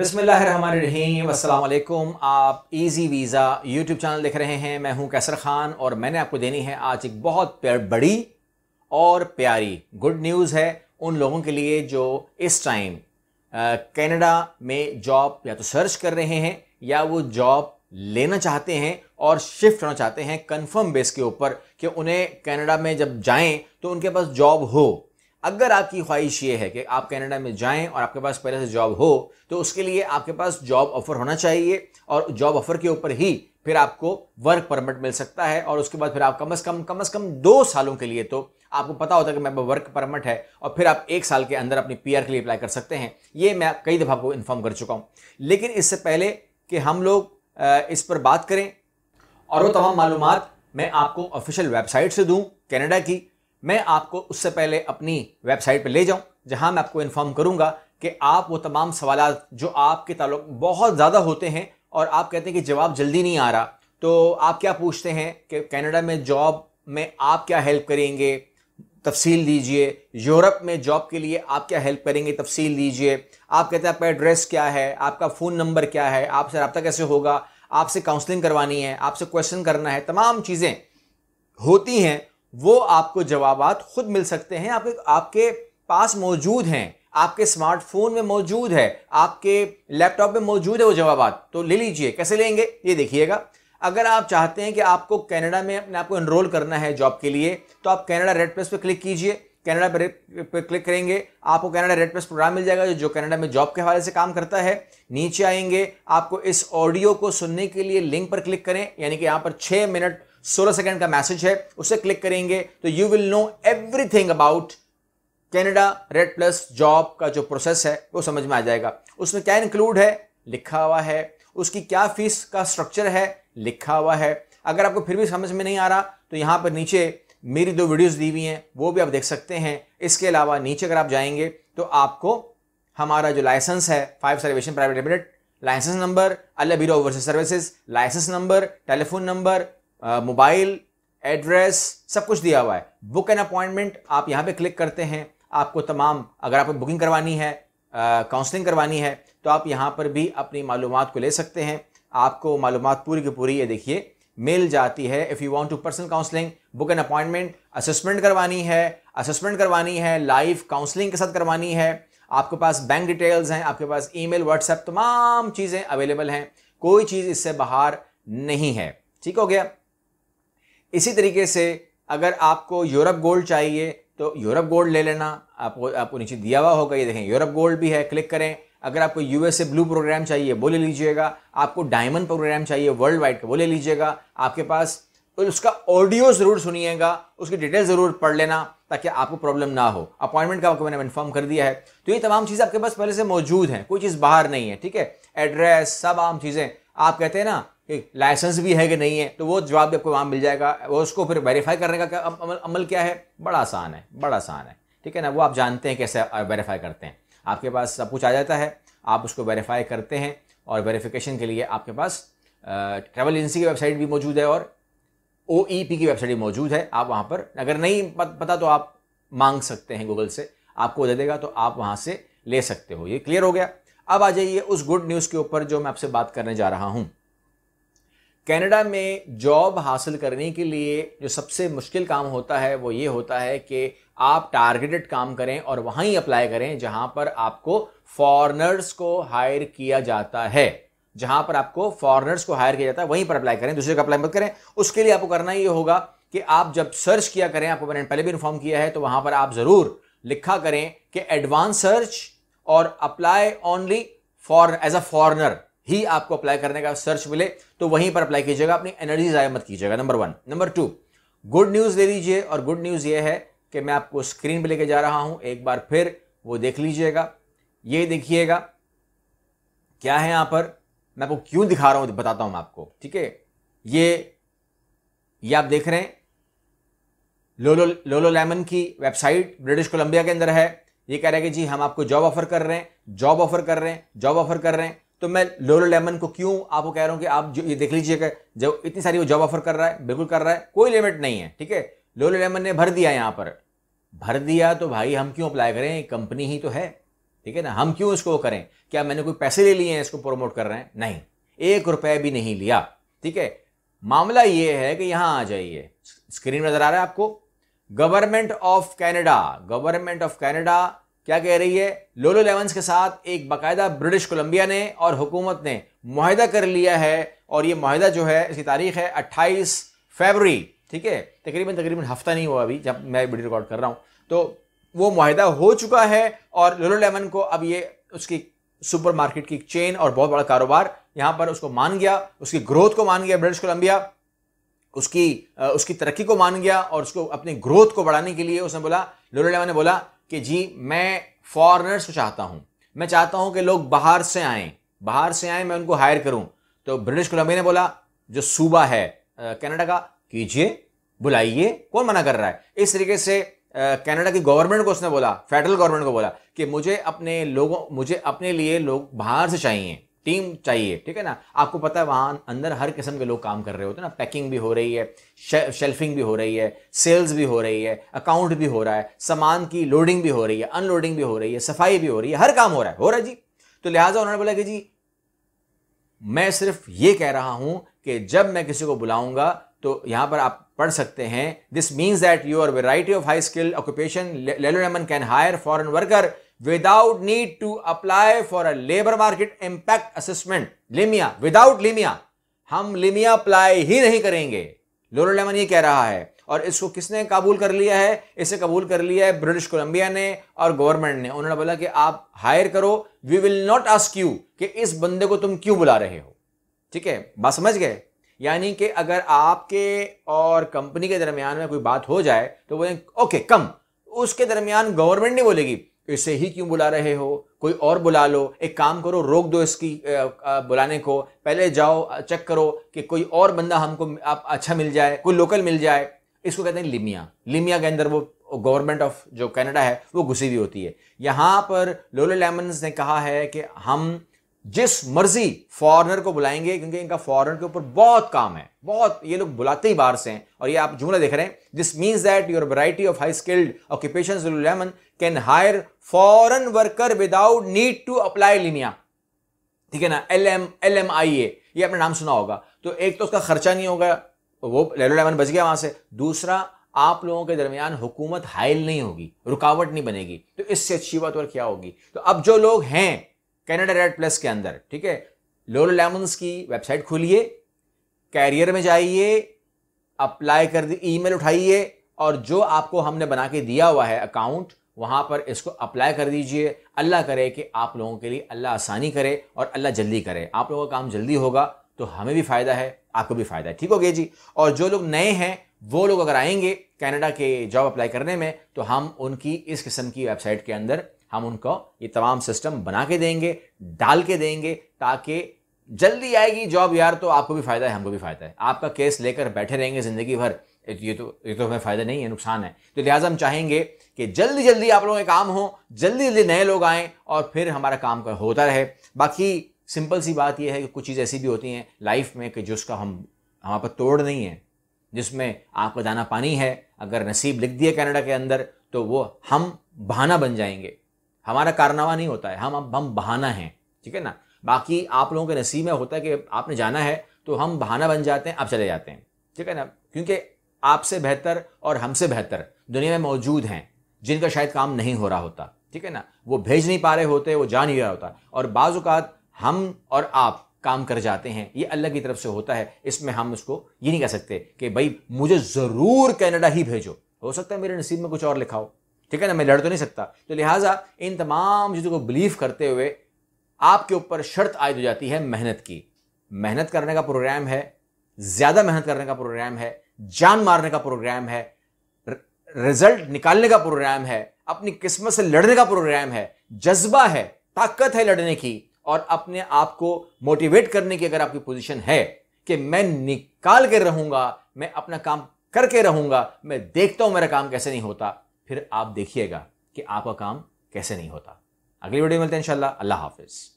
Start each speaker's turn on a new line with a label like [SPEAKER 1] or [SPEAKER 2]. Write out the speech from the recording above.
[SPEAKER 1] अस्सलाम वालेकुम आप इजी वीज़ा यूट्यूब चैनल देख रहे हैं मैं हूं कैसर ख़ान और मैंने आपको देनी है आज एक बहुत बड़ी और प्यारी गुड न्यूज़ है उन लोगों के लिए जो इस टाइम कनाडा में जॉब या तो सर्च कर रहे हैं या वो जॉब लेना चाहते हैं और शिफ्ट होना चाहते हैं कंफर्म बेस के ऊपर कि उन्हें कनाडा में जब जाएं तो उनके पास जॉब हो अगर आपकी ख्वाहिश ये है कि आप कनाडा में जाएं और आपके पास पहले से जॉब हो तो उसके लिए आपके पास जॉब ऑफर होना चाहिए और जॉब ऑफर के ऊपर ही फिर आपको वर्क परमिट मिल सकता है और उसके बाद फिर आप कम अज़ कम कम अज़ कम दो सालों के लिए तो आपको पता होता है कि मेरे वर्क परमिट है और फिर आप एक साल के अंदर अपनी पी के लिए अप्लाई कर सकते हैं ये मैं कई दफ़ा आपको इन्फॉर्म कर चुका हूँ लेकिन इससे पहले कि हम लोग इस पर बात करें
[SPEAKER 2] और वो तमाम मालूम
[SPEAKER 1] मैं आपको ऑफिशियल वेबसाइट से दूँ कैनेडा की मैं आपको उससे पहले अपनी वेबसाइट पर ले जाऊँ जहाँ मैं आपको इन्फॉर्म करूँगा कि आप वो तमाम सवाल जो आपके ताल्लुक बहुत ज़्यादा होते हैं और आप कहते हैं कि जवाब जल्दी नहीं आ रहा तो आप क्या पूछते हैं कि कनाडा में जॉब में आप क्या हेल्प करेंगे तफसील दीजिए यूरोप में जॉब के लिए आप क्या हेल्प करेंगे तफसील दीजिए आप कहते हैं आपका एड्रेस क्या है आपका फ़ोन नंबर क्या है आपसे रबता कैसे होगा आपसे काउंसलिंग करवानी है आपसे क्वेश्चन करना है तमाम चीज़ें होती हैं वो आपको जवाब खुद मिल सकते हैं आपके आपके पास मौजूद हैं आपके स्मार्टफोन में मौजूद है आपके लैपटॉप में मौजूद है वो जवाब तो ले लीजिए कैसे लेंगे ये देखिएगा अगर आप चाहते हैं कि आपको कनाडा में अपने आपको एनरोल करना है जॉब के लिए तो आप कनाडा रेड प्लस पर क्लिक कीजिए कनाडा पर क्लिक करेंगे आपको कनाडा रेड प्लस प्रोग्राम मिल जाएगा जो कनाडा में जॉब के हवाले से काम करता है नीचे आएंगे आपको इस ऑडियो को सुनने के लिए लिंक पर क्लिक करें यानी कि यहाँ पर छः मिनट सोलह सेकेंड का मैसेज है उसे क्लिक करेंगे तो you will know everything about Canada red plus job का जो प्रोसेस है वो समझ में आ जाएगा उसमें क्या इंक्लूड है लिखा हुआ है उसकी क्या फीस का स्ट्रक्चर है लिखा हुआ है अगर आपको फिर भी समझ में नहीं आ रहा तो यहाँ पर नीचे मेरी दो वीडियोस दी हुई हैं वो भी आप देख सकते हैं इसके अलावा नीचे अगर आप जाएंगे तो आपको हमारा जो लाइसेंस है फाइव सर्वेशन प्राइवेट लिमिटेड लाइसेंस नंबर अल्लाह बीरो overseas services license number telephone number mobile address सब कुछ दिया हुआ है बुक एन अपॉइंटमेंट आप यहाँ पे क्लिक करते हैं आपको तमाम अगर आपको बुकिंग करवानी है काउंसलिंग करवानी है तो आप यहाँ पर भी अपनी मालूम को ले सकते हैं आपको मालूम पूरी की पूरी ये देखिए मिल जाती है if you want to personal counselling book an appointment assessment करवानी है असेसमेंट करवानी है लाइव काउंसलिंग के साथ करवानी है आपके पास बैंक डिटेल्स हैं आपके पास ईमेल व्हाट्सएप तमाम चीज़ें अवेलेबल हैं कोई चीज़ इससे बाहर नहीं है ठीक हो गया इसी तरीके से अगर आपको यूरोप गोल्ड चाहिए तो यूरोप गोल्ड ले लेना आपको आपको नीचे दिया हुआ होगा ये देखें यूरोप गोल्ड भी है क्लिक करें अगर आपको यूएसए ब्लू प्रोग्राम चाहिए वो ले लीजिएगा आपको डायमंड प्रोग्राम चाहिए वर्ल्ड वाइड का वो ले लीजिएगा आपके पास उसका ऑडियो ज़रूर सुनिएगा उसकी डिटेल ज़रूर पढ़ लेना ताकि आपको प्रॉब्लम ना हो अपॉइंटमेंट का आपको मैंने इन्फॉर्म कर दिया है तो ये तमाम चीज़ें आपके पास पहले से मौजूद हैं कोई चीज़ बाहर नहीं है ठीक है एड्रेस सब आम चीज़ें आप कहते हैं ना लाइसेंस भी है कि नहीं है तो वो जवाब भी आपको वहाँ मिल जाएगा वो उसको फिर वेरीफाई करने का क्या अमल, अमल क्या है बड़ा आसान है बड़ा आसान है ठीक है ना वो आप जानते हैं कैसे वेरीफाई करते हैं आपके पास सब कुछ आ जाता है आप उसको वेरीफाई करते हैं और वेरीफिकेशन के लिए आपके पास ट्रैवल एजेंसी की वेबसाइट भी मौजूद है और ओ e की वेबसाइट भी मौजूद है आप वहाँ पर अगर नहीं पता तो आप मांग सकते हैं गूगल से आपको दे देगा तो आप वहाँ से ले सकते हो ये क्लियर हो गया अब आ जाइए उस गुड न्यूज़ के ऊपर जो मैं आपसे बात करने जा रहा हूँ कनाडा में जॉब हासिल करने के लिए जो सबसे मुश्किल काम होता है वो ये होता है कि आप टारगेटेड काम करें और वहाँ ही अप्लाई करें जहाँ पर आपको फॉरनर्स को हायर किया जाता है जहाँ पर आपको फॉरनर्स को हायर किया जाता है वहीं पर अप्लाई करें दूसरे का अप्लाई मत करें उसके लिए आपको करना ये होगा कि आप जब सर्च किया करें आपको मैंने पहले भी इन्फॉर्म किया है तो वहाँ पर आप ज़रूर लिखा करें कि एडवांस सर्च और apply only for as a foreigner ही आपको अप्लाई करने का सर्च मिले तो वहीं पर अप्लाई कीजिएगा अपनी एनर्जी ज़ाया मत कीजिएगा number one number two good news ले लीजिए और गुड न्यूज़ ये है कि मैं आपको स्क्रीन पर लेके जा रहा हूं एक बार फिर वो देख लीजिएगा ये देखिएगा क्या है यहां पर मैं आपको क्यों दिखा रहा हूं बताता हूं मैं आपको ठीक है ये ये आप देख रहे हैं लोलो लोलो लेमन की वेबसाइट ब्रिटिश कोलंबिया के अंदर है ये कह रहे हैं कि जी हम आपको जॉब ऑफर कर रहे हैं जॉब ऑफर कर रहे हैं जॉब ऑफर कर रहे हैं तो मैं लोलो लेमन को क्यों आपको कह रहा हूं कि आप जो ये देख लीजिए जब इतनी सारी वो जॉब ऑफर कर रहा है बिल्कुल कर रहा है कोई लिमिट नहीं है ठीक है लोलो लेमन ने भर दिया यहां पर भर दिया तो भाई हम क्यों अप्लाई करें कंपनी ही तो है ठीक है ना हम क्यों इसको करें क्या मैंने कोई पैसे ले लिए हैं इसको प्रोमोट कर रहे हैं नहीं एक रुपये भी नहीं लिया ठीक है मामला ये है कि यहां आ जाइए स्क्रीन नजर आ रहा है आपको government of Canada government of Canada क्या कह रही है लोलो लेवंस के साथ एक बाकायदा ब्रिटिश कोलंबिया ने और हुकूमत ने माहिदा कर लिया है और ये माहिदा जो है इसकी तारीख है 28 फरवरी ठीक है तकरीबन तकरीबन हफ्ता नहीं हुआ अभी जब मैं वीडियो रिकॉर्ड कर रहा हूँ तो वो माहिदा हो चुका है और लोलो लेवन को अब ये उसकी सुपर मार्केट की चेन और बहुत बड़ा कारोबार यहाँ पर उसको मान गया उसकी ग्रोथ को मान गया ब्रिटिश कोलंबिया उसकी उसकी तरक्की को मान गया और उसको अपनी ग्रोथ को बढ़ाने के लिए उसने बोला लोलो लेवन ने बोला कि जी मैं फॉरनर्स को चाहता हूँ मैं चाहता हूँ कि लोग बाहर से आएँ बाहर से आएँ मैं उनको हायर करूँ तो ब्रिटिश कोलंबिया ने बोला जो सूबा है कनाडा का कीजिए बुलाइए कौन मना कर रहा है इस तरीके से कनाडा की गवर्नमेंट को उसने बोला फेडरल गवर्नमेंट को बोला कि मुझे अपने लोगों मुझे अपने लिए लोग बाहर से चाहिए टीम चाहिए ठीक है ना आपको पता है वहाँ अंदर हर किस्म के लोग काम कर रहे होते हैं ना पैकिंग भी हो रही है शे, शेल्फिंग भी हो रही है सेल्स भी हो रही है अकाउंट भी हो रहा है सामान की लोडिंग भी हो रही है अनलोडिंग भी हो रही है सफाई भी हो रही है हर काम हो रहा है हो रहा है जी तो लिहाजा उन्होंने बोला कि जी मैं सिर्फ ये कह रहा हूँ कि जब मैं किसी को बुलाऊंगा तो यहाँ पर आप पढ़ सकते हैं this means that your variety of high skill occupation lululemon can hire foreign worker without need to apply for a labour market impact assessment LMIA without LMIA हम लिमिया अप्लाई ही नहीं करेंगे लोरो लेमन ये कह रहा है और इसको किसने कबूल कर लिया है इसे कबूल कर लिया है ब्रिटिश कोलंबिया ने और गवर्नमेंट ने उन्होंने बोला कि आप हायर करो we will not ask you कि इस बंदे को तुम क्यों बुला रहे हो ठीक है बात समझ गए यानी कि अगर आपके और कंपनी के दरमियान में कोई बात हो जाए तो बोले ओके कम उसके दरमियान गवर्नमेंट नहीं बोलेगी इसे ही क्यों बुला रहे हो कोई और बुला लो एक काम करो रोक दो इसकी बुलाने को पहले जाओ चेक करो कि कोई और बंदा हमको आप अच्छा मिल जाए कोई लोकल मिल जाए इसको कहते हैं लिमिया लिमिया के अंदर वो गवर्नमेंट ऑफ जो कनाडा है वो घुसी हुई होती है यहाँ पर लोलो लेमन्स ने कहा है कि हम जिस मर्जी फॉरनर को बुलाएंगे क्योंकि इनका फॉरनर के ऊपर बहुत काम है बहुत ये लोग बुलाते ही बाहर से हैं और ये आप जुमला देख रहे हैं this means that your variety of high skilled occupation lululemon can hire foreign worker without need to apply LMIA ठीक है ना L M L M I A ये आपने नाम सुना होगा तो एक तो उसका खर्चा नहीं होगा वो लेलो लेमन बच गया वहां से दूसरा आप लोगों के दरमियान हुकूमत हायल नहीं होगी रुकावट नहीं बनेगी तो इससे अच्छी बात और क्या होगी तो अब जो लोग हैं कैनेडा रेड प्लस के अंदर ठीक है लोलो लेमन्स की वेबसाइट खोलिए कैरियर में जाइए अप्लाई कर दी ईमेल उठाइए और जो आपको हमने बना के दिया हुआ है अकाउंट वहाँ पर इसको अप्लाई कर दीजिए अल्लाह करे कि आप लोगों के लिए अल्लाह आसानी करे और अल्लाह जल्दी करे आप लोगों का काम जल्दी होगा तो हमें भी फ़ायदा है आपको भी फ़ायदा है ठीक हो गया जी और जो लोग नए हैं वो लोग अगर आएंगे कनाडा के जॉब अप्लाई करने में तो हम उनकी इस किस्म की वेबसाइट के अंदर हम उनको ये तमाम सिस्टम बना के देंगे डाल के देंगे ताकि जल्दी आएगी जॉब यार तो आपको भी फ़ायदा है हमको भी फ़ायदा है आपका केस लेकर बैठे रहेंगे ज़िंदगी भर ये तो ये तो हमें फ़ायदा नहीं है नुकसान है तो लिहाजा हम चाहेंगे कि जल्दी जल्दी आप लोगों के काम हो जल्दी जल्दी नए लोग आएँ और फिर हमारा काम का होता रहे बाकी सिंपल सी बात यह है कि कुछ चीज़ ऐसी भी होती हैं लाइफ में कि जिसका हम हमारे पर तोड़ नहीं है जिसमें आपका दाना पानी है अगर नसीब लिख दिया कनाडा के अंदर तो वो हम बहाना बन जाएंगे हमारा कारनामा नहीं होता है हम हम बहाना हैं ठीक है ना बाकी आप लोगों के नसीब में होता है कि आपने जाना है तो हम बहाना बन जाते हैं आप चले जाते हैं ठीक है ना क्योंकि आपसे बेहतर और हमसे बेहतर दुनिया में मौजूद हैं जिनका शायद काम नहीं हो रहा होता ठीक है ना वो भेज नहीं पा रहे होते वो जा नहीं रहा होता और बाज़ात हम और आप काम कर जाते हैं ये अल्लाह की तरफ से होता है इसमें हम उसको ये नहीं कह सकते कि भाई मुझे ज़रूर कैनेडा ही भेजो हो सकता है मेरे नसीब में कुछ और लिखाओ ठीक है ना मैं लड़ तो नहीं सकता तो लिहाजा इन तमाम चीज़ों को बिलीव करते हुए आपके ऊपर शर्त आयद हो जाती है मेहनत की मेहनत करने का प्रोग्राम है ज़्यादा मेहनत करने का प्रोग्राम है जान मारने का प्रोग्राम है रिजल्ट निकालने का प्रोग्राम है अपनी किस्मत से लड़ने का प्रोग्राम है जज्बा है ताकत है लड़ने की और अपने आप को मोटिवेट करने की अगर आपकी पोजीशन है कि मैं निकाल के रहूंगा मैं अपना काम करके रहूंगा मैं देखता हूं मेरा काम कैसे नहीं होता फिर आप देखिएगा कि आपका काम कैसे नहीं होता अगली वीडियो मिलते हैं इंशाल्लाह अल्लाह हाफिज़